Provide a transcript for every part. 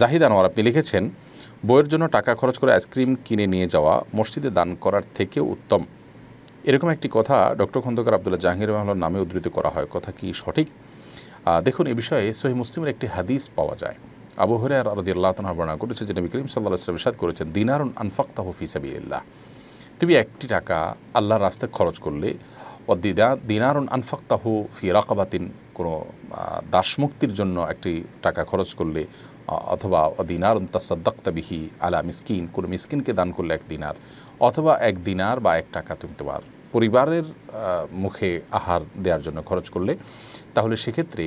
জাহিদ আনোয়ার আপনি লিখেছেন বইয়ের জন্য টাকা খরচ করে আইসক্রিম কিনে নিয়ে যাওয়া মসজিদে দান করার থেকে উত্তম এরকম একটি কথা ডক্টর খন্দকার আবদুল্লাহ জাহাঙ্গীর রহমার নামে উদ্ধৃত করা হয় কথা কি সঠিক দেখুন এ বিষয়ে সহি মুসলিমের একটি হাদিস পাওয়া যায় আবু হরিয়ার আল্লাহ তাহা বর্ণনা করেছে যে নবী করিম সাল্লাহ ইসলাম সাদ করেছেন দিনারুন আনফাক্তা হফি সাবিল্লাহ তুমি একটি টাকা আল্লাহর রাস্তায় খরচ করলে ও দিদা দিনারুন আনফাক্তাহু ফি রাকাবাতিন কোনো দাসমুক্তির জন্য একটি টাকা খরচ করলে অথবা দিনার তাসাদ্দাক তাবিহি আলা মিসকিন কোনো মিসকিনকে দান করলে এক দিনার অথবা এক দিনার বা এক টাকা তুমি তোমার পরিবারের মুখে আহার দেওয়ার জন্য খরচ করলে তাহলে সেক্ষেত্রে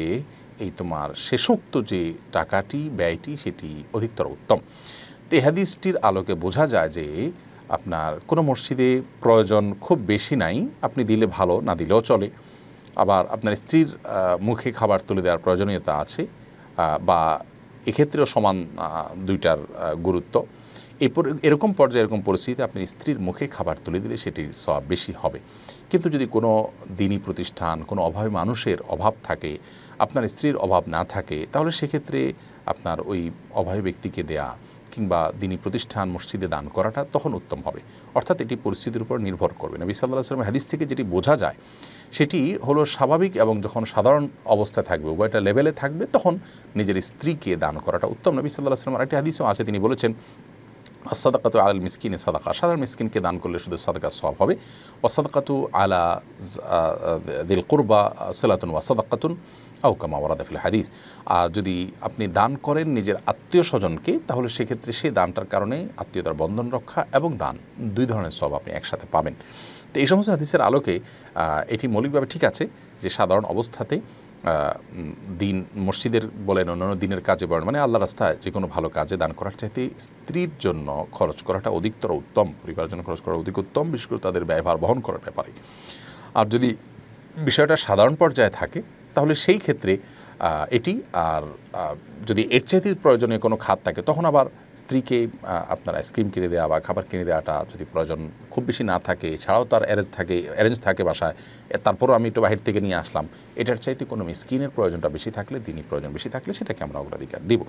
এই তোমার শেষোক্ত যে টাকাটি ব্যয়টি সেটি অধিকতর উত্তম তেহাদিসটির আলোকে বোঝা যায় যে আপনার কোনো মসজিদে প্রয়োজন খুব বেশি নাই আপনি দিলে ভালো না দিলেও চলে আবার আপনার স্ত্রীর মুখে খাবার তুলে দেওয়ার প্রয়োজনীয়তা আছে বা এক্ষেত্রেও সমান দুইটার গুরুত্ব এই এরকম পর্যায়ে এরকম পরিস্থিতিতে আপনি স্ত্রীর মুখে খাবার তুলে দিলে সেটির সব বেশি হবে কিন্তু যদি কোনো দিনী প্রতিষ্ঠান কোনো অভাবী মানুষের অভাব থাকে আপনার স্ত্রীর অভাব না থাকে তাহলে সেক্ষেত্রে আপনার ওই অভাবী ব্যক্তিকে দেয়া কিংবা দিনই প্রতিষ্ঠান মসজিদে দান করাটা তখন উত্তম হবে অর্থাৎ এটি পরিস্থিতির উপর নির্ভর করবে না বিশাল আসলামের হাদিস থেকে যেটি বোঝা যায় সেটি হলো স্বাভাবিক এবং যখন সাধারণ অবস্থা থাকবে উভয়টা লেভেলে থাকবে তখন নিজের স্ত্রীকে দান করাটা উত্তম না সাল্লাহ আসলাম আরেকটি হাদিসও আছে তিনি বলেছেন সাদাকাতু আল মিসকিন সাদাকা সাধারণ মিসকিনকে দান করলে শুধু সাদাকা সব হবে ওসাদাকাতু আলা দিল কোরবা আউ ওয়াসাদাকাতুন আউকামা ওয়ারাদাফিল হাদিস আর যদি আপনি দান করেন নিজের আত্মীয় স্বজনকে তাহলে সেক্ষেত্রে সেই দানটার কারণে আত্মীয়তার বন্ধন রক্ষা এবং দান দুই ধরনের সব আপনি একসাথে পাবেন তো এই সমস্ত হাদিসের আলোকে এটি মৌলিকভাবে ঠিক আছে যে সাধারণ অবস্থাতে দিন মসজিদের বলেন অন্যান্য দিনের কাজে বলেন মানে আল্লাহ রাস্তায় যে কোনো ভালো কাজে দান করার চাইতে স্ত্রীর জন্য খরচ করাটা অধিকতর উত্তম পরিবারের জন্য খরচ করা অধিক উত্তম বিশেষ করে তাদের ব্যয়ভার বহন করার ব্যাপারে আর যদি বিষয়টা সাধারণ পর্যায়ে থাকে তাহলে সেই ক্ষেত্রে এটি আর যদি এর চাইতে প্রয়োজনে কোনো খাত থাকে তখন আবার স্ত্রীকে আপনার আইসক্রিম কিনে দেওয়া বা খাবার কিনে দেওয়াটা যদি প্রয়োজন খুব বেশি না থাকে এছাড়াও তার অ্যারেঞ্জ থাকে অ্যারেঞ্জ থাকে বাসায় তারপরও আমি একটু বাহির থেকে নিয়ে আসলাম এটার চাইতে কোনো মিসকিনের প্রয়োজনটা বেশি থাকলে দিনই প্রয়োজন বেশি থাকলে সেটাকে আমরা অগ্রাধিকার দিব